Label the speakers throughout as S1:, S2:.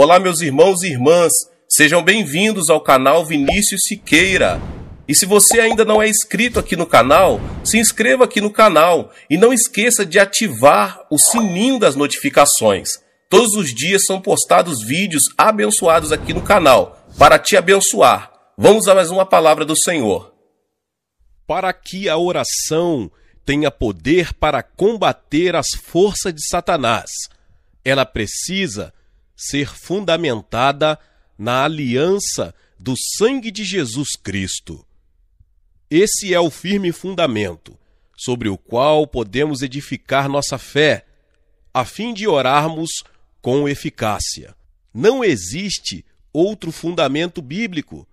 S1: Olá, meus irmãos e irmãs, sejam bem-vindos ao canal Vinícius Siqueira. E se você ainda não é inscrito aqui no canal, se inscreva aqui no canal e não esqueça de ativar o sininho das notificações. Todos os dias são postados vídeos abençoados aqui no canal, para te abençoar. Vamos a mais uma palavra do Senhor. Para que a oração tenha poder para combater as forças de Satanás, ela precisa ser fundamentada na aliança do sangue de Jesus Cristo. Esse é o firme fundamento sobre o qual podemos edificar nossa fé, a fim de orarmos com eficácia. Não existe outro fundamento bíblico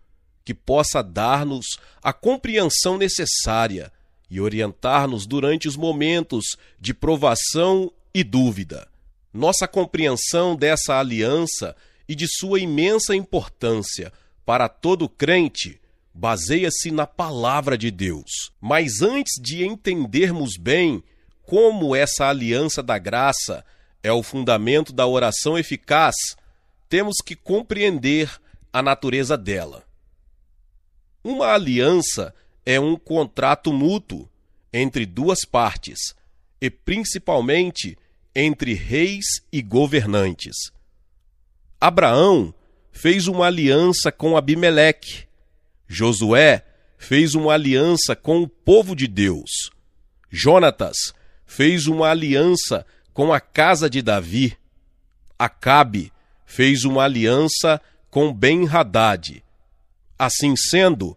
S1: que possa dar-nos a compreensão necessária e orientar-nos durante os momentos de provação e dúvida nossa compreensão dessa aliança e de sua imensa importância para todo crente baseia-se na palavra de Deus. Mas antes de entendermos bem como essa aliança da graça é o fundamento da oração eficaz, temos que compreender a natureza dela. Uma aliança é um contrato mútuo entre duas partes e principalmente entre reis e governantes. Abraão fez uma aliança com Abimeleque. Josué fez uma aliança com o povo de Deus. Jonatas fez uma aliança com a casa de Davi. Acabe fez uma aliança com Ben-Hadad. Assim sendo,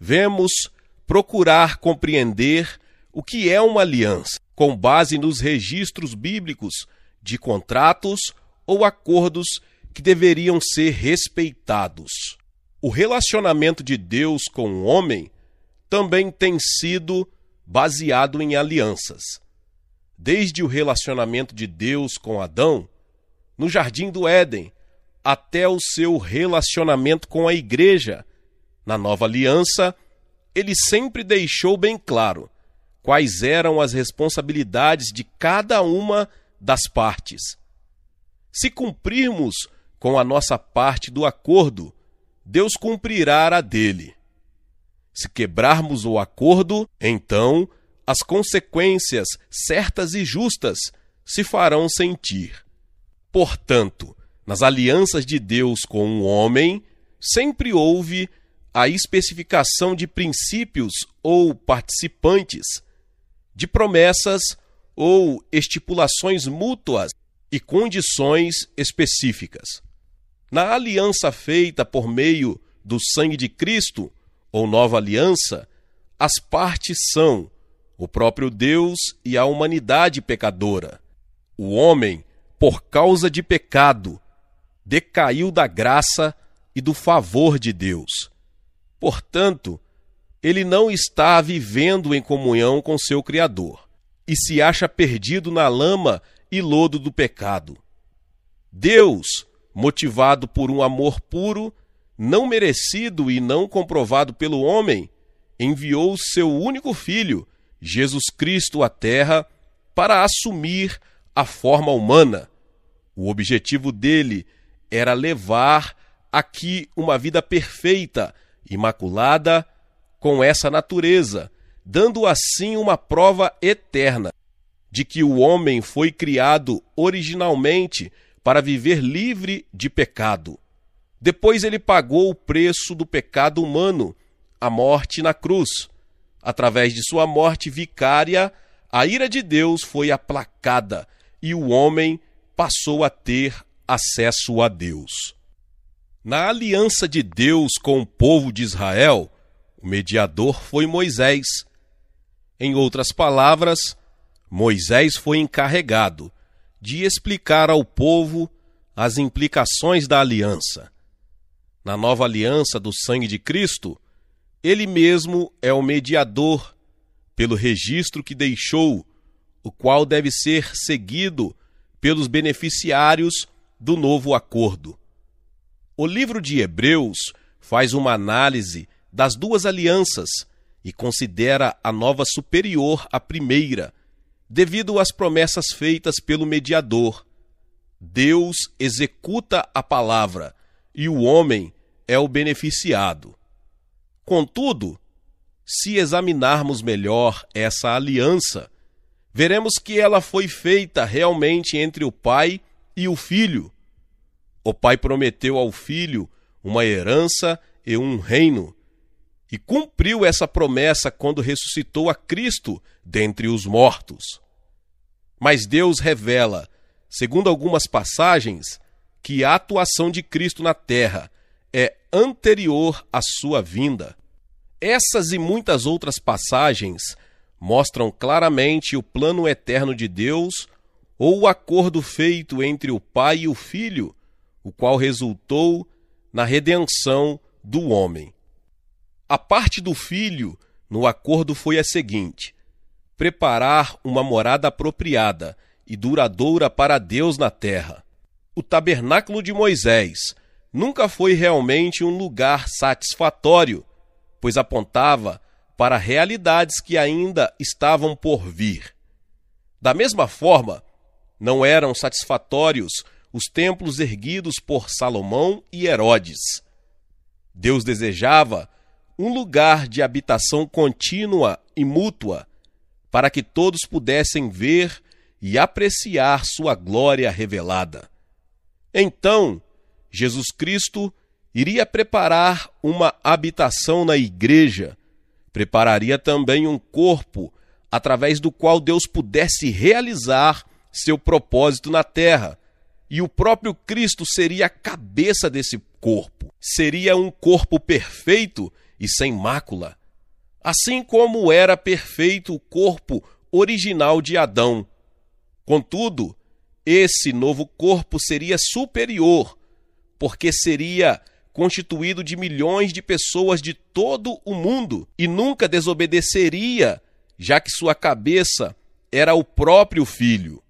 S1: vemos procurar compreender o que é uma aliança, com base nos registros bíblicos de contratos ou acordos que deveriam ser respeitados. O relacionamento de Deus com o homem também tem sido baseado em alianças. Desde o relacionamento de Deus com Adão, no jardim do Éden, até o seu relacionamento com a igreja, na nova aliança, ele sempre deixou bem claro quais eram as responsabilidades de cada uma das partes. Se cumprirmos com a nossa parte do acordo, Deus cumprirá a dele. Se quebrarmos o acordo, então as consequências certas e justas se farão sentir. Portanto, nas alianças de Deus com o um homem, sempre houve a especificação de princípios ou participantes de promessas ou estipulações mútuas e condições específicas. Na aliança feita por meio do sangue de Cristo, ou nova aliança, as partes são o próprio Deus e a humanidade pecadora. O homem, por causa de pecado, decaiu da graça e do favor de Deus. Portanto, ele não está vivendo em comunhão com seu Criador e se acha perdido na lama e lodo do pecado. Deus, motivado por um amor puro, não merecido e não comprovado pelo homem, enviou seu único filho, Jesus Cristo, à terra para assumir a forma humana. O objetivo dele era levar aqui uma vida perfeita, imaculada com essa natureza, dando assim uma prova eterna de que o homem foi criado originalmente para viver livre de pecado. Depois ele pagou o preço do pecado humano, a morte na cruz. Através de sua morte vicária, a ira de Deus foi aplacada e o homem passou a ter acesso a Deus. Na aliança de Deus com o povo de Israel, o mediador foi Moisés. Em outras palavras, Moisés foi encarregado de explicar ao povo as implicações da aliança. Na nova aliança do sangue de Cristo, ele mesmo é o mediador, pelo registro que deixou, o qual deve ser seguido pelos beneficiários do novo acordo. O livro de Hebreus faz uma análise das duas alianças e considera a nova superior à primeira, devido às promessas feitas pelo mediador. Deus executa a palavra e o homem é o beneficiado. Contudo, se examinarmos melhor essa aliança, veremos que ela foi feita realmente entre o pai e o filho. O pai prometeu ao filho uma herança e um reino, e cumpriu essa promessa quando ressuscitou a Cristo dentre os mortos. Mas Deus revela, segundo algumas passagens, que a atuação de Cristo na terra é anterior à sua vinda. Essas e muitas outras passagens mostram claramente o plano eterno de Deus ou o acordo feito entre o Pai e o Filho, o qual resultou na redenção do homem. A parte do filho no acordo foi a seguinte: preparar uma morada apropriada e duradoura para Deus na terra. O tabernáculo de Moisés nunca foi realmente um lugar satisfatório, pois apontava para realidades que ainda estavam por vir. Da mesma forma, não eram satisfatórios os templos erguidos por Salomão e Herodes. Deus desejava um lugar de habitação contínua e mútua, para que todos pudessem ver e apreciar sua glória revelada. Então, Jesus Cristo iria preparar uma habitação na igreja, prepararia também um corpo através do qual Deus pudesse realizar seu propósito na terra, e o próprio Cristo seria a cabeça desse corpo. Seria um corpo perfeito e sem mácula, assim como era perfeito o corpo original de Adão. Contudo, esse novo corpo seria superior, porque seria constituído de milhões de pessoas de todo o mundo e nunca desobedeceria, já que sua cabeça era o próprio Filho.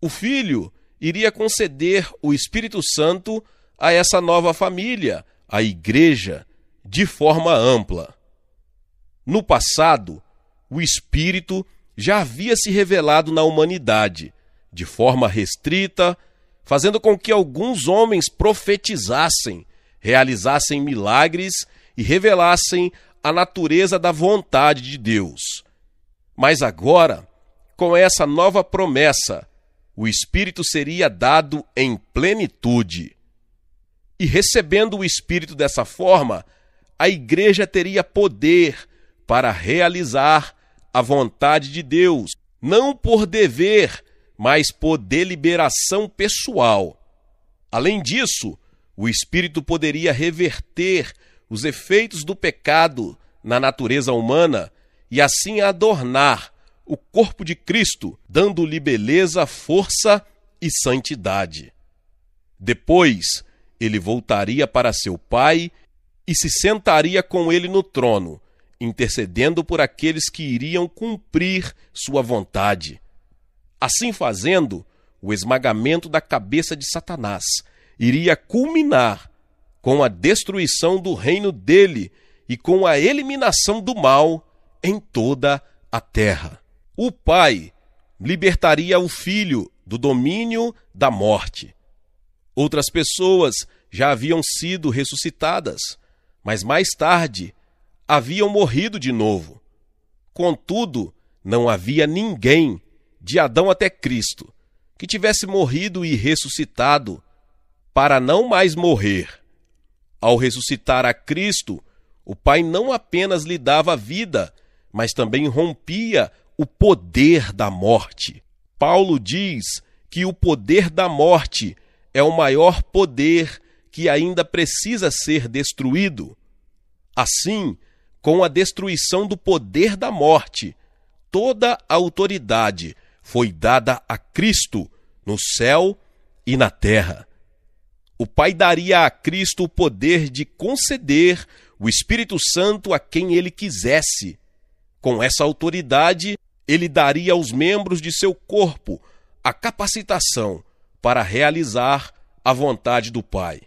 S1: O Filho iria conceder o Espírito Santo a essa nova família, a Igreja, de forma ampla. No passado, o Espírito já havia se revelado na humanidade, de forma restrita, fazendo com que alguns homens profetizassem, realizassem milagres e revelassem a natureza da vontade de Deus. Mas agora, com essa nova promessa, o Espírito seria dado em plenitude. E recebendo o Espírito dessa forma, a igreja teria poder para realizar a vontade de Deus, não por dever, mas por deliberação pessoal. Além disso, o Espírito poderia reverter os efeitos do pecado na natureza humana e assim adornar o corpo de Cristo, dando-lhe beleza, força e santidade. Depois, ele voltaria para seu Pai e se sentaria com ele no trono, intercedendo por aqueles que iriam cumprir sua vontade. Assim fazendo, o esmagamento da cabeça de Satanás iria culminar com a destruição do reino dele e com a eliminação do mal em toda a terra. O Pai libertaria o Filho do domínio da morte. Outras pessoas já haviam sido ressuscitadas mas mais tarde haviam morrido de novo. Contudo, não havia ninguém, de Adão até Cristo, que tivesse morrido e ressuscitado para não mais morrer. Ao ressuscitar a Cristo, o Pai não apenas lhe dava vida, mas também rompia o poder da morte. Paulo diz que o poder da morte é o maior poder que ainda precisa ser destruído. Assim, com a destruição do poder da morte, toda a autoridade foi dada a Cristo no céu e na terra. O Pai daria a Cristo o poder de conceder o Espírito Santo a quem ele quisesse. Com essa autoridade, ele daria aos membros de seu corpo a capacitação para realizar a vontade do Pai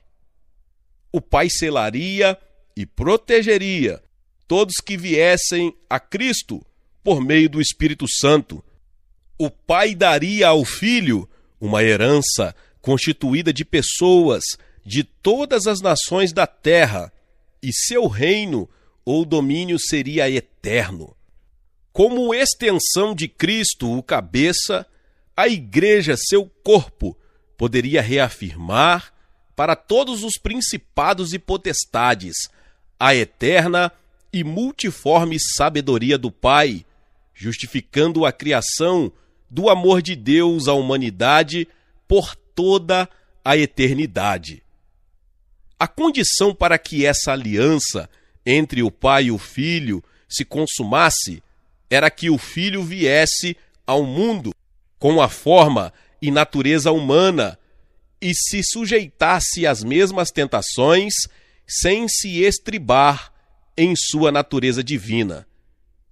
S1: o Pai selaria e protegeria todos que viessem a Cristo por meio do Espírito Santo. O Pai daria ao Filho uma herança constituída de pessoas de todas as nações da terra, e seu reino ou domínio seria eterno. Como extensão de Cristo, o cabeça, a Igreja, seu corpo, poderia reafirmar para todos os principados e potestades, a eterna e multiforme sabedoria do Pai, justificando a criação do amor de Deus à humanidade por toda a eternidade. A condição para que essa aliança entre o Pai e o Filho se consumasse era que o Filho viesse ao mundo com a forma e natureza humana e se sujeitasse às mesmas tentações sem se estribar em sua natureza divina.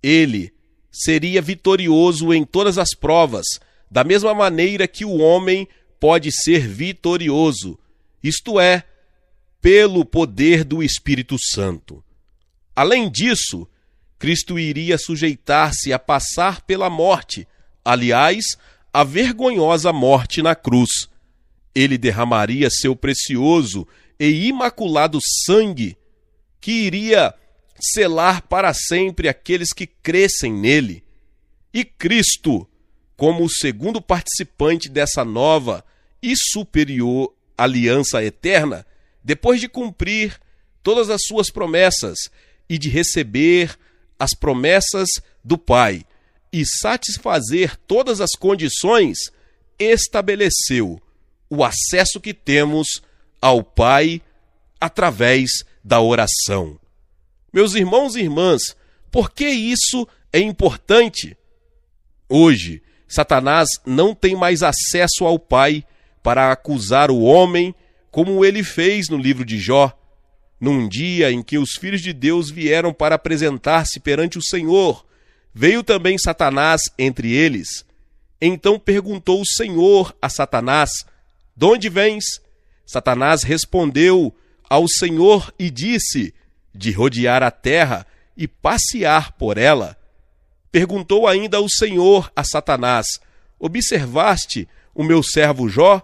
S1: Ele seria vitorioso em todas as provas, da mesma maneira que o homem pode ser vitorioso, isto é, pelo poder do Espírito Santo. Além disso, Cristo iria sujeitar-se a passar pela morte, aliás, a vergonhosa morte na cruz ele derramaria seu precioso e imaculado sangue, que iria selar para sempre aqueles que crescem nele. E Cristo, como o segundo participante dessa nova e superior aliança eterna, depois de cumprir todas as suas promessas e de receber as promessas do Pai e satisfazer todas as condições, estabeleceu o acesso que temos ao Pai através da oração. Meus irmãos e irmãs, por que isso é importante? Hoje, Satanás não tem mais acesso ao Pai para acusar o homem, como ele fez no livro de Jó. Num dia em que os filhos de Deus vieram para apresentar-se perante o Senhor, veio também Satanás entre eles. Então perguntou o Senhor a Satanás: de onde vens? Satanás respondeu ao Senhor e disse: De rodear a terra e passear por ela. Perguntou ainda o Senhor a Satanás: Observaste o meu servo Jó?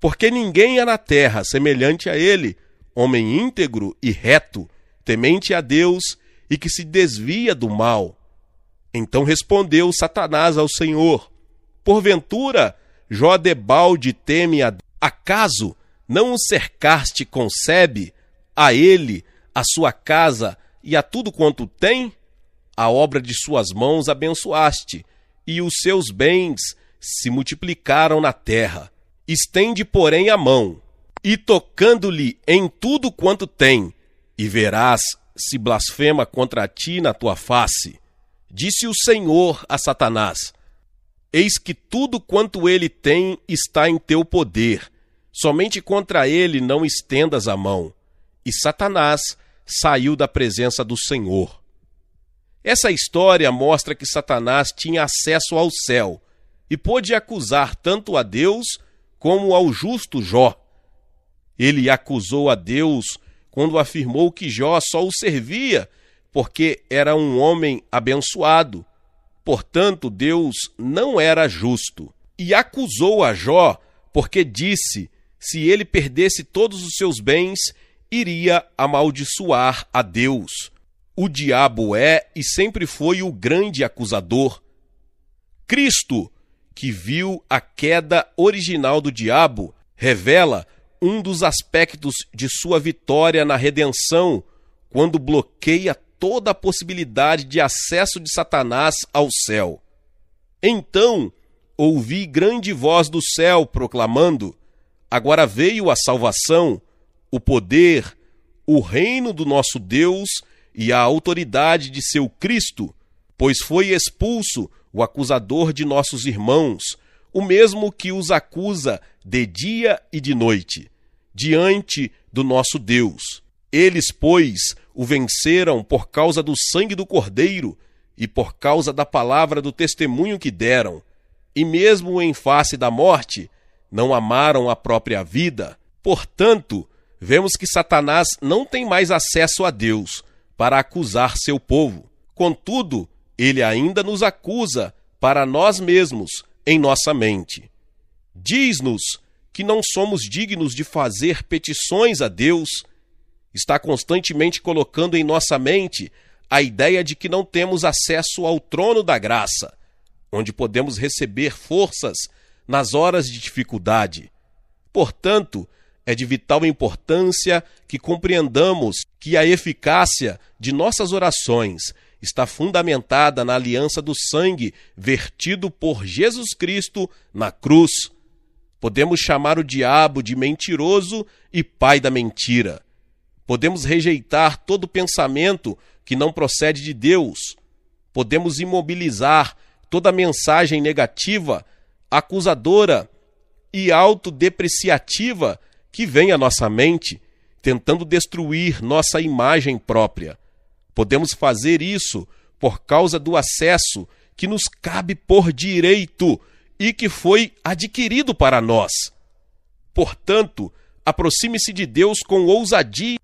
S1: Porque ninguém há na terra semelhante a ele, homem íntegro e reto, temente a Deus e que se desvia do mal. Então respondeu Satanás ao Senhor: Porventura Jó debalde teme a... Acaso não o cercaste concebe a ele, a sua casa e a tudo quanto tem? A obra de suas mãos abençoaste, e os seus bens se multiplicaram na terra. Estende, porém, a mão, e tocando-lhe em tudo quanto tem, e verás se blasfema contra ti na tua face. Disse o Senhor a Satanás: Eis que tudo quanto ele tem está em teu poder. Somente contra ele não estendas a mão. E Satanás saiu da presença do Senhor. Essa história mostra que Satanás tinha acesso ao céu e pôde acusar tanto a Deus como ao justo Jó. Ele acusou a Deus quando afirmou que Jó só o servia porque era um homem abençoado Portanto, Deus não era justo e acusou a Jó, porque disse: se ele perdesse todos os seus bens, iria amaldiçoar a Deus. O diabo é e sempre foi o grande acusador. Cristo, que viu a queda original do diabo, revela um dos aspectos de sua vitória na redenção, quando bloqueia toda a possibilidade de acesso de Satanás ao céu. Então ouvi grande voz do céu proclamando: Agora veio a salvação, o poder, o reino do nosso Deus e a autoridade de seu Cristo, pois foi expulso o acusador de nossos irmãos, o mesmo que os acusa de dia e de noite, diante do nosso Deus. Eles, pois, o venceram por causa do sangue do Cordeiro e por causa da palavra do testemunho que deram, e mesmo em face da morte, não amaram a própria vida. Portanto, vemos que Satanás não tem mais acesso a Deus para acusar seu povo. Contudo, ele ainda nos acusa para nós mesmos em nossa mente. Diz-nos que não somos dignos de fazer petições a Deus está constantemente colocando em nossa mente a ideia de que não temos acesso ao trono da graça, onde podemos receber forças nas horas de dificuldade. Portanto, é de vital importância que compreendamos que a eficácia de nossas orações está fundamentada na aliança do sangue vertido por Jesus Cristo na cruz. Podemos chamar o diabo de mentiroso e pai da mentira Podemos rejeitar todo pensamento que não procede de Deus. Podemos imobilizar toda mensagem negativa, acusadora e autodepreciativa que vem à nossa mente, tentando destruir nossa imagem própria. Podemos fazer isso por causa do acesso que nos cabe por direito e que foi adquirido para nós. Portanto, aproxime-se de Deus com ousadia.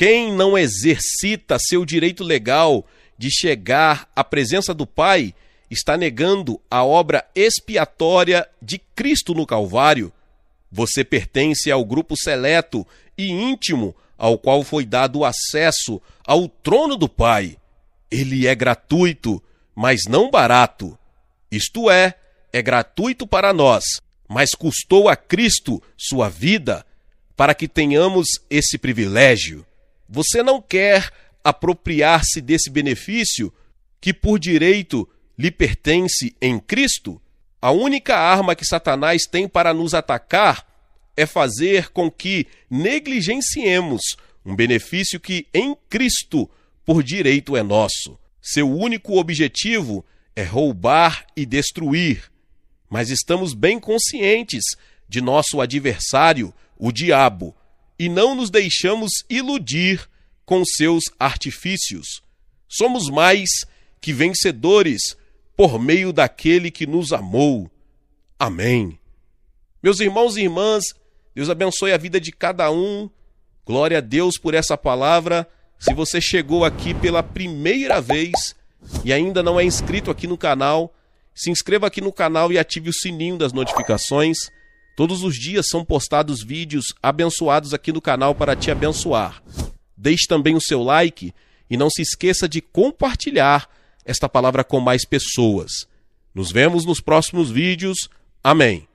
S1: Quem não exercita seu direito legal de chegar à presença do Pai está negando a obra expiatória de Cristo no Calvário. Você pertence ao grupo seleto e íntimo ao qual foi dado acesso ao trono do Pai. Ele é gratuito, mas não barato. Isto é, é gratuito para nós, mas custou a Cristo sua vida para que tenhamos esse privilégio você não quer apropriar-se desse benefício que por direito lhe pertence em Cristo? A única arma que Satanás tem para nos atacar é fazer com que negligenciemos um benefício que em Cristo por direito é nosso. Seu único objetivo é roubar e destruir. Mas estamos bem conscientes de nosso adversário, o diabo, e não nos deixamos iludir com seus artifícios. Somos mais que vencedores por meio daquele que nos amou. Amém. Meus irmãos e irmãs, Deus abençoe a vida de cada um. Glória a Deus por essa palavra. Se você chegou aqui pela primeira vez e ainda não é inscrito aqui no canal, se inscreva aqui no canal e ative o sininho das notificações. Todos os dias são postados vídeos abençoados aqui no canal para te abençoar. Deixe também o seu like e não se esqueça de compartilhar esta palavra com mais pessoas. Nos vemos nos próximos vídeos. Amém.